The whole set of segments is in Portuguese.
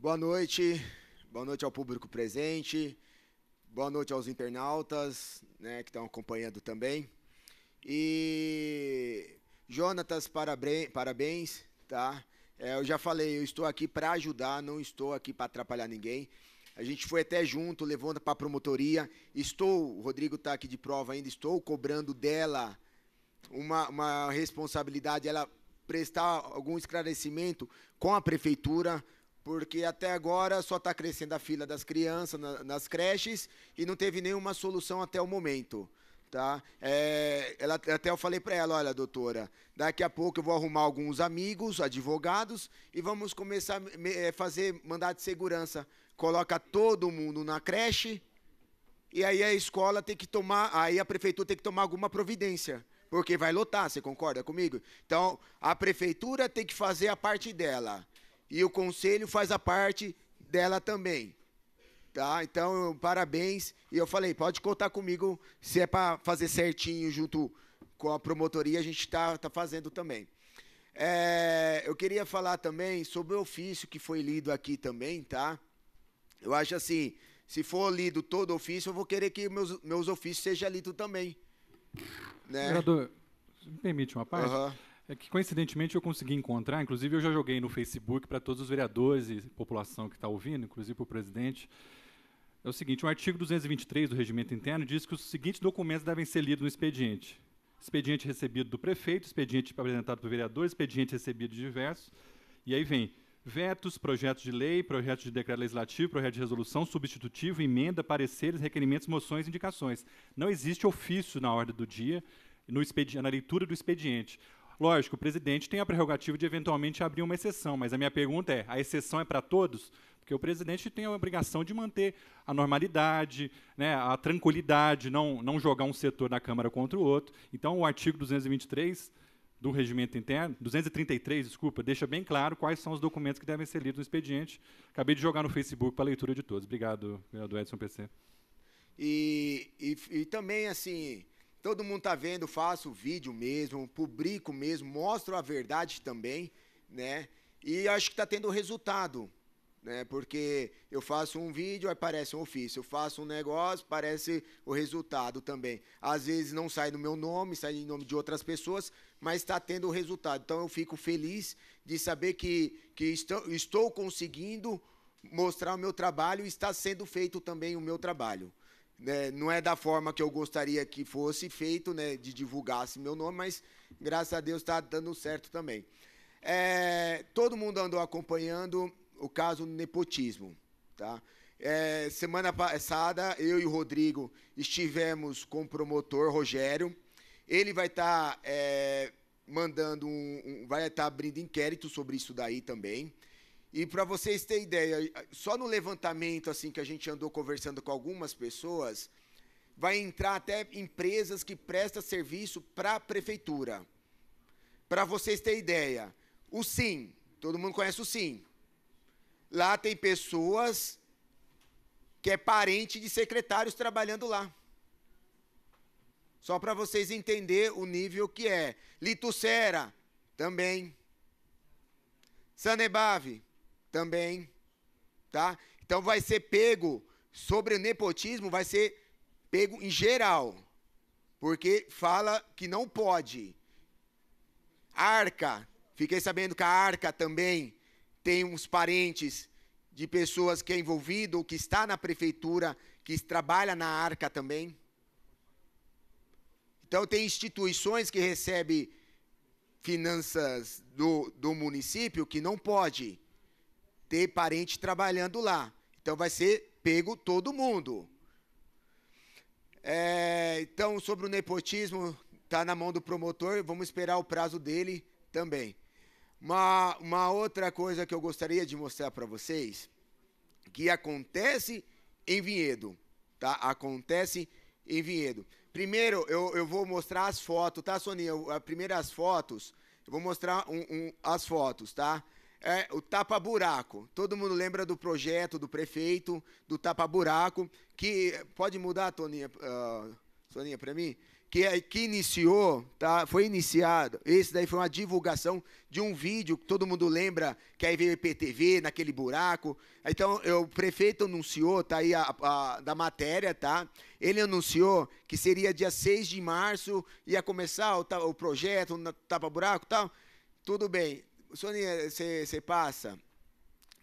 Boa noite, boa noite ao público presente, boa noite aos internautas né, que estão acompanhando também. E, Jonatas, parabéns, tá? É, eu já falei, eu estou aqui para ajudar, não estou aqui para atrapalhar ninguém. A gente foi até junto, levando para a promotoria. Estou, o Rodrigo está aqui de prova ainda, estou cobrando dela uma, uma responsabilidade, ela prestar algum esclarecimento com a prefeitura, porque até agora só está crescendo a fila das crianças na, nas creches e não teve nenhuma solução até o momento. Tá? É, ela, até eu falei para ela, olha, doutora, daqui a pouco eu vou arrumar alguns amigos, advogados, e vamos começar a é, fazer mandado de segurança. Coloca todo mundo na creche, e aí a escola tem que tomar, aí a prefeitura tem que tomar alguma providência, porque vai lotar, você concorda comigo? Então, a prefeitura tem que fazer a parte dela e o conselho faz a parte dela também. Tá? Então, parabéns. E eu falei, pode contar comigo se é para fazer certinho junto com a promotoria, a gente está tá fazendo também. É, eu queria falar também sobre o ofício que foi lido aqui também, tá? Eu acho assim, se for lido todo ofício, eu vou querer que meus, meus ofícios sejam lidos também. Né? Vereador, me permite uma parte? Uhum é que coincidentemente eu consegui encontrar, inclusive eu já joguei no Facebook para todos os vereadores e população que está ouvindo, inclusive para o presidente. É o seguinte: o artigo 223 do Regimento Interno diz que os seguintes documentos devem ser lidos no expediente: expediente recebido do prefeito, expediente apresentado o vereador, expediente recebido de diversos. E aí vem vetos, projetos de lei, projetos de decreto legislativo, projeto de resolução, substitutivo, emenda, pareceres, requerimentos, moções, indicações. Não existe ofício na ordem do dia no na leitura do expediente. Lógico, o presidente tem a prerrogativa de eventualmente abrir uma exceção, mas a minha pergunta é: a exceção é para todos? Porque o presidente tem a obrigação de manter a normalidade, né, a tranquilidade, não, não jogar um setor na Câmara contra o outro. Então, o artigo 223 do regimento interno, 233, desculpa, deixa bem claro quais são os documentos que devem ser lidos no expediente. Acabei de jogar no Facebook para leitura de todos. Obrigado, vereador Edson PC. E, e, e também, assim, Todo mundo tá vendo, faço vídeo mesmo, publico mesmo, mostro a verdade também, né? E acho que tá tendo resultado, né? Porque eu faço um vídeo, aparece um ofício, eu faço um negócio, aparece o resultado também. Às vezes não sai no meu nome, sai em nome de outras pessoas, mas está tendo resultado. Então eu fico feliz de saber que, que estou, estou conseguindo mostrar o meu trabalho e está sendo feito também o meu trabalho né, não é da forma que eu gostaria que fosse feito, né, de divulgasse meu nome, mas graças a Deus está dando certo também. É, todo mundo andou acompanhando o caso do nepotismo, tá? É, semana passada, eu e o Rodrigo estivemos com o promotor Rogério. Ele vai estar tá, é, mandando um, um, vai estar tá abrindo inquérito sobre isso daí também. E para vocês terem ideia, só no levantamento assim que a gente andou conversando com algumas pessoas, vai entrar até empresas que prestam serviço para a prefeitura. Para vocês terem ideia, o Sim, todo mundo conhece o Sim. Lá tem pessoas que é parente de secretários trabalhando lá. Só para vocês entender o nível que é. Litucera, também. Sanebave, também, tá? Então vai ser pego sobre o nepotismo, vai ser pego em geral, porque fala que não pode. Arca, fiquei sabendo que a Arca também tem uns parentes de pessoas que é envolvido ou que está na prefeitura, que trabalha na Arca também. Então tem instituições que recebem finanças do, do município que não pode ter parente trabalhando lá. Então vai ser pego todo mundo. É, então, sobre o nepotismo, está na mão do promotor, vamos esperar o prazo dele também. Uma, uma outra coisa que eu gostaria de mostrar para vocês, que acontece em Vinhedo, tá? Acontece em Vinhedo. Primeiro, eu, eu vou mostrar as fotos, tá, Soninha? Primeiro, as fotos, eu vou mostrar um, um, as fotos, tá? É, o tapa-buraco. Todo mundo lembra do projeto do prefeito, do tapa-buraco, que pode mudar, Toninha, uh, Soninha, para mim? Que, é, que iniciou, tá? foi iniciado. Esse daí foi uma divulgação de um vídeo que todo mundo lembra, que aí veio o IPTV naquele buraco. Então, eu, o prefeito anunciou, tá aí a, a, da matéria, tá? Ele anunciou que seria dia 6 de março, ia começar o, o projeto, o tapa-buraco e tal. Tudo bem. Sônia, você passa.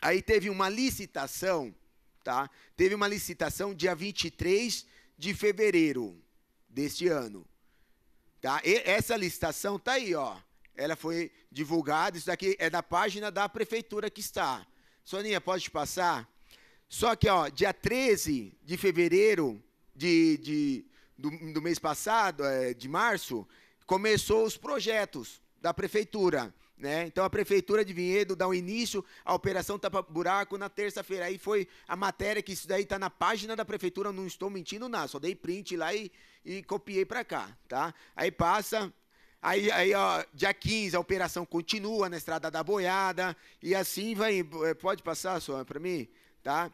Aí teve uma licitação, tá? Teve uma licitação dia 23 de fevereiro deste ano. Tá? E essa licitação tá aí, ó. Ela foi divulgada, isso daqui é da página da prefeitura que está. Soninha, pode passar? Só que, ó, dia 13 de fevereiro de, de do, do, mês passado, é, de março, começou os projetos da prefeitura. Né? Então a prefeitura de Vinhedo dá o um início à operação tapa buraco na terça-feira. Aí foi a matéria que isso daí está na página da prefeitura, não estou mentindo nada, só dei print lá e, e copiei para cá, tá? Aí passa Aí, aí ó, dia 15 a operação continua na estrada da boiada e assim vai, é, pode passar só para mim, tá?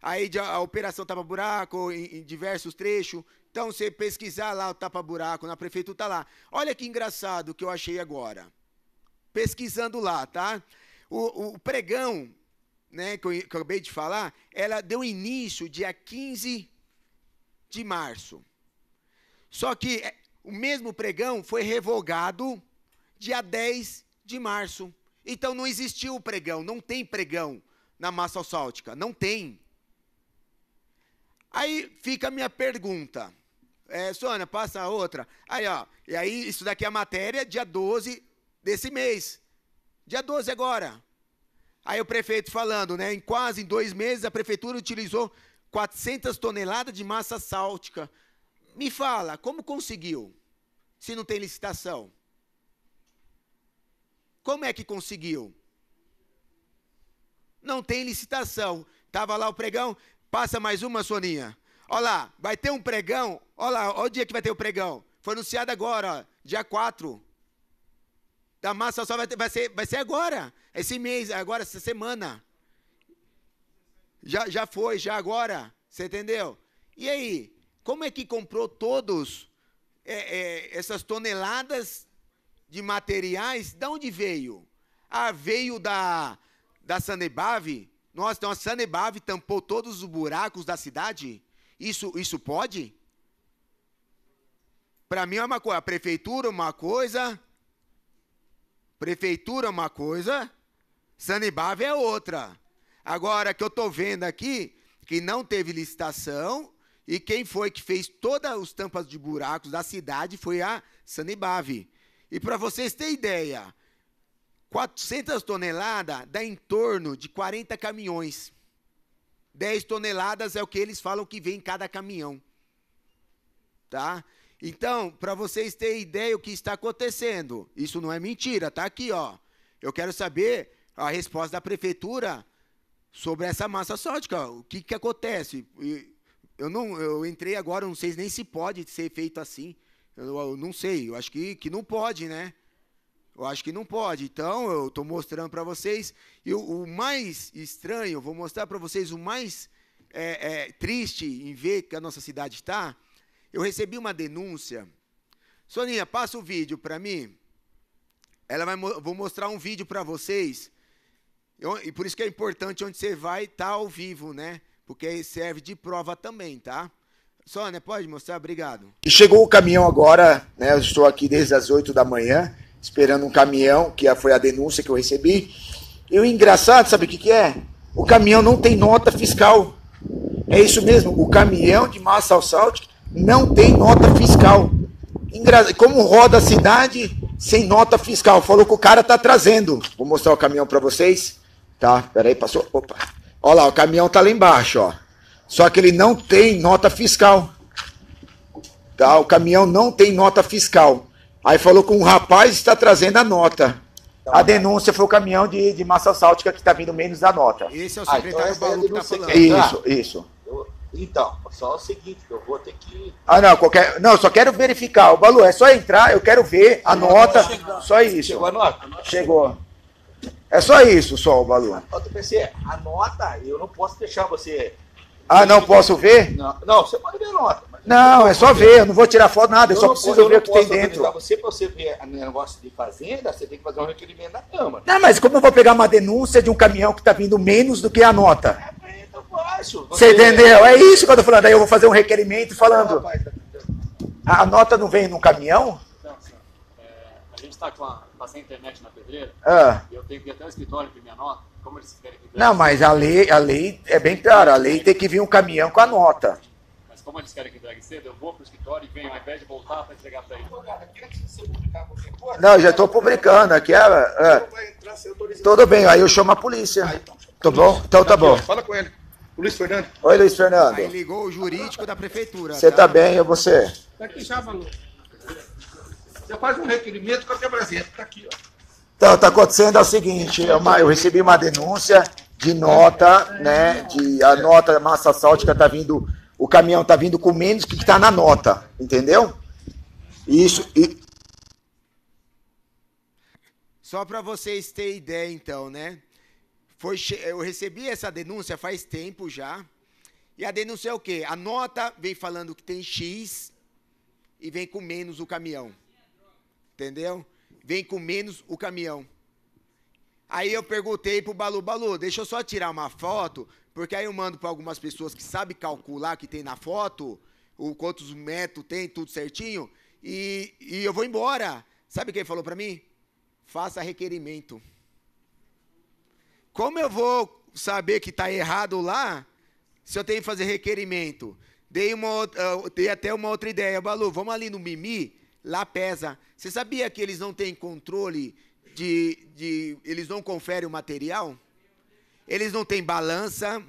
Aí a operação tapa buraco em, em diversos trechos, então, você pesquisar lá o tapa-buraco na prefeitura, tá lá. Olha que engraçado que eu achei agora pesquisando lá, tá? O, o pregão, né, que eu, que eu acabei de falar, ela deu início dia 15 de março. Só que é, o mesmo pregão foi revogado dia 10 de março. Então não existiu o pregão, não tem pregão na massa asfáltica, não tem. Aí fica a minha pergunta. É, Sônia, passa a outra. Aí, ó, e aí isso daqui é a matéria, dia 12 desse mês. Dia 12 agora. Aí o prefeito falando, né? Em quase dois meses a prefeitura utilizou 400 toneladas de massa sáltica. Me fala, como conseguiu? Se não tem licitação. Como é que conseguiu? Não tem licitação. Tava lá o pregão, passa mais uma, Soninha. Olha lá, vai ter um pregão. Olha lá, olha o dia que vai ter o pregão. Foi anunciado agora, ó, dia 4 da massa só vai, ter, vai, ser, vai ser agora, esse mês, agora, essa semana. Já, já foi, já agora. Você entendeu? E aí, como é que comprou todos é, é, essas toneladas de materiais? De onde veio? Ah, veio da, da Sanebave? Nossa, então a Sanebave tampou todos os buracos da cidade? Isso, isso pode? Para mim é uma coisa, a prefeitura é uma coisa, Prefeitura é uma coisa, Sanibave é outra. Agora que eu estou vendo aqui que não teve licitação e quem foi que fez todas as tampas de buracos da cidade foi a Sanibave. E para vocês terem ideia, 400 toneladas dá em torno de 40 caminhões. 10 toneladas é o que eles falam que vem em cada caminhão. Tá? Então, para vocês terem ideia o que está acontecendo, isso não é mentira, tá aqui, ó. Eu quero saber a resposta da prefeitura sobre essa massa sódica, o que, que acontece. Eu não, eu entrei agora, não sei nem se pode ser feito assim. Eu, eu não sei, eu acho que, que não pode, né? Eu acho que não pode. Então, eu estou mostrando para vocês. E o, o, mais estranho, vou mostrar para vocês o mais é, é, triste em ver que a nossa cidade está eu recebi uma denúncia. Soninha, passa o vídeo para mim. Ela vai vou mostrar um vídeo para vocês. Eu, e por isso que é importante onde você vai estar tá ao vivo, né? Porque serve de prova também, tá? Sônia, pode mostrar? Obrigado. Chegou o caminhão agora, né? Eu estou aqui desde as 8 da manhã, esperando um caminhão, que foi a denúncia que eu recebi. E o engraçado, sabe o que, que é? O caminhão não tem nota fiscal. É isso mesmo, o caminhão de massa asfáltica não tem nota fiscal. Como roda a cidade sem nota fiscal? Falou que o cara tá trazendo. Vou mostrar o caminhão para vocês. Tá, peraí, passou. Opa. Olha lá, o caminhão tá lá embaixo, ó. Só que ele não tem nota fiscal. Tá, o caminhão não tem nota fiscal. Aí falou com um rapaz está trazendo a nota. a denúncia foi o caminhão de, de massa asfáltica que está vindo menos da nota. Esse é o secretário ah, então Balu que está falando. É. Isso, tá. isso. Então, só o seguinte, eu vou ter que. Ah, não, qualquer. Não, só quero verificar. O Balu, é só entrar, eu quero ver a nota. Só isso. Chegou a nota? Chegou. É só isso, só o Balu. PC, a nota, eu não posso deixar você. Ah, não posso ver? Não, não você pode ver a nota. Não, não é só ver. eu não vou tirar foto, nada, eu, eu só preciso posso, ver o que tem dentro. Você, para você ver o negócio de fazenda, você tem que fazer um requerimento na Câmara. Não, mas como eu vou pegar uma denúncia de um caminhão que está vindo menos do que a nota? negócio. Você, entendeu? É, é isso que eu tô falando. Aí eu vou fazer um requerimento falando. a, nota não vem num caminhão? Não, senhor. É, a gente está com a, tá sem internet na pedreira. Ah. Eu tenho que ir até o escritório imprimir a nota. Como eles querem que Não, mas a lei, a lei é bem clara. A lei tem que vir um caminhão com a nota Mas como eles querem que entregue cedo, eu vou para o escritório e venho, ao invés de voltar para entregar para eles. Não, já estou publicando aqui. É, é. Tudo bem, aí eu chamo a polícia. Então, tá bom? Então tá, tá bom. Fala com ele. O Luiz Fernando. Oi, Luiz Fernando. Aí ligou o jurídico da prefeitura. Você tá, tá bem, e você? Tá aqui já, falou. Você faz um requerimento com a te apresento. Tá aqui, ó. Então, tá acontecendo é o seguinte, eu, é eu recebi uma denúncia de nota, né, de a nota da massa sáltica tá vindo, o caminhão tá vindo com menos que tá na nota, entendeu? Isso, e... Só para vocês terem ideia, então, né? Foi, eu recebi essa denúncia faz tempo já. E a denúncia é o quê? A nota vem falando que tem X e vem com menos o caminhão. Entendeu? Vem com menos o caminhão. Aí eu perguntei pro Balu, Balu, deixa eu só tirar uma foto, porque aí eu mando para algumas pessoas que sabem calcular que tem na foto, o quantos metros tem, tudo certinho, e, e eu vou embora. Sabe quem falou para mim? Faça requerimento. Como eu vou saber que está errado lá se eu tenho que fazer requerimento? Dei, uma, eh, dei até uma outra ideia, Balu, vamos ali no Mimi, lá pesa. Você sabia que eles não têm controle de, de, eles não conferem o material, eles não têm balança,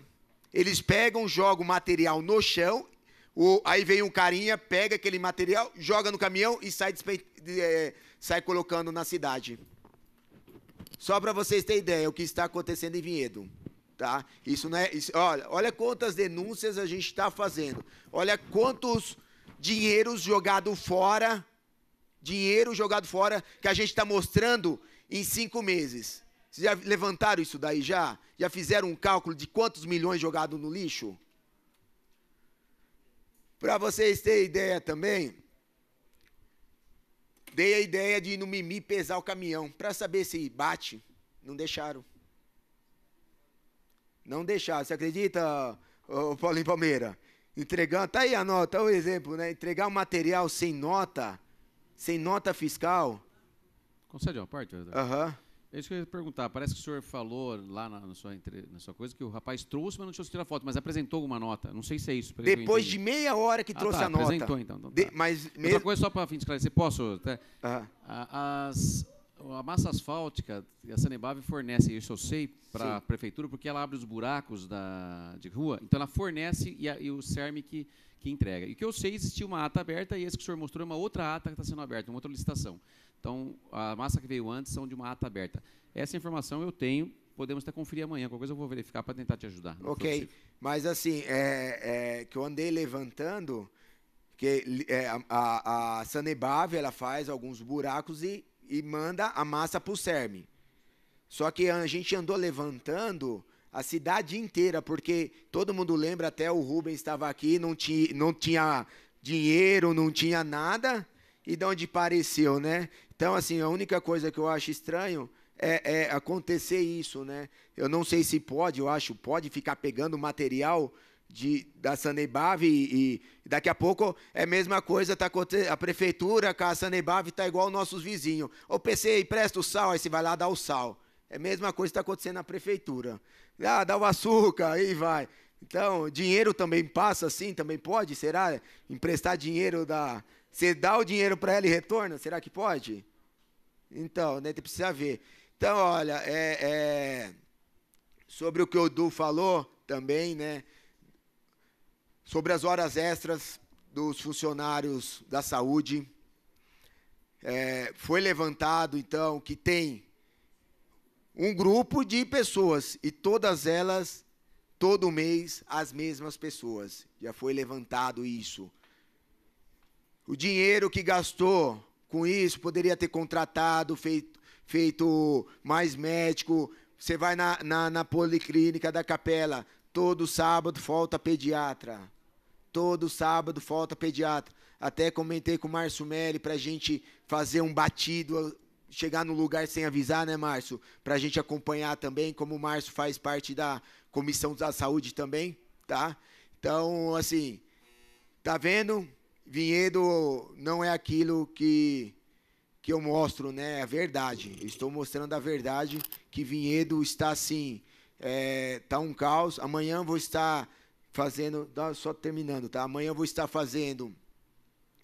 eles pegam, jogam o material no chão, o, aí vem um carinha, pega aquele material, joga no caminhão e sai, é, sai colocando na cidade. Só para vocês terem ideia o que está acontecendo em Vinhedo. Tá? Isso não é, isso, olha, olha quantas denúncias a gente está fazendo. Olha quantos dinheiros jogados fora, dinheiro jogado fora que a gente está mostrando em cinco meses. Vocês já levantaram isso daí já? Já fizeram um cálculo de quantos milhões jogados no lixo? Para vocês terem ideia também, Dei a ideia de ir no Mimi pesar o caminhão para saber se bate. Não deixaram. Não deixaram. Você acredita, oh, Paulinho Palmeira? Entregando, tá aí a nota, o exemplo, né? Entregar o um material sem nota, sem nota fiscal. Concede uma parte, Aham. É isso que eu ia perguntar. Parece que o senhor falou lá na, na, sua, na sua, coisa que o rapaz trouxe, mas não tinha tirar foto, mas apresentou alguma nota. Não sei se é isso. Depois de meia hora que ah, trouxe tá, a apresentou, nota. Apresentou, então. então tá. mas Outra coisa, só para fim de esclarecer, posso? Tá? Ah. A, as, a massa asfáltica, a Sanebave fornece, isso eu sei, para a prefeitura, porque ela abre os buracos da, de rua, então ela fornece e, a, e o CERM que, que entrega. E o que eu sei, existia uma ata aberta, e esse que o senhor mostrou é uma outra ata que está sendo aberta, uma outra licitação. Então, a massa que veio antes são de uma ata aberta. Essa informação eu tenho, podemos até conferir amanhã. Qualquer coisa eu vou verificar para tentar te ajudar. Ok, mas assim, é, é, que eu andei levantando, que é, a, a Sanebav, ela faz alguns buracos e, e manda a massa para o CERM. Só que a gente andou levantando a cidade inteira, porque todo mundo lembra, até o Rubens estava aqui, não tinha, não tinha dinheiro, não tinha nada. E de onde pareceu, né? Então, assim, a única coisa que eu acho estranho é, é, acontecer isso, né? Eu não sei se pode, eu acho, pode ficar pegando material de, da Sanebave e, e, daqui a pouco é a mesma coisa, tá, a prefeitura com a Sanebave está igual nossos vizinhos. Ô PC, empresta o sal, aí você vai lá dar o sal. É a mesma coisa que está acontecendo na prefeitura. Ah, dá o açúcar, aí vai. Então, dinheiro também passa assim, também pode, será? Emprestar dinheiro da, você dá o dinheiro para ela e retorna? Será que pode? Então, né, precisa ver. Então, olha, é, é, sobre o que o Du falou também, né? Sobre as horas extras dos funcionários da saúde. É, foi levantado, então, que tem um grupo de pessoas e todas elas, todo mês, as mesmas pessoas. Já foi levantado isso. O dinheiro que gastou com isso poderia ter contratado, feito, feito mais médico. Você vai na, na, na policlínica da capela, todo sábado falta pediatra. Todo sábado falta pediatra. Até comentei com o Márcio Melli para a gente fazer um batido, chegar no lugar sem avisar, né, Márcio? Para a gente acompanhar também, como o Márcio faz parte da Comissão da Saúde também, tá? Então, assim, tá vendo? Vinhedo não é aquilo que, que eu mostro, né? É a verdade. Eu estou mostrando a verdade que Vinhedo está assim, é, tá um caos. Amanhã vou estar fazendo, só terminando, tá? Amanhã vou estar fazendo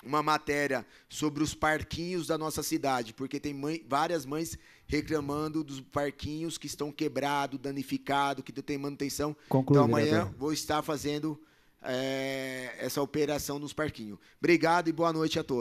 uma matéria sobre os parquinhos da nossa cidade, porque tem mãe, várias mães reclamando dos parquinhos que estão quebrados, danificados, que não tem manutenção. Então, Conclui, então amanhã vereador. vou estar fazendo é, essa operação nos parquinhos. Obrigado e boa noite a todos.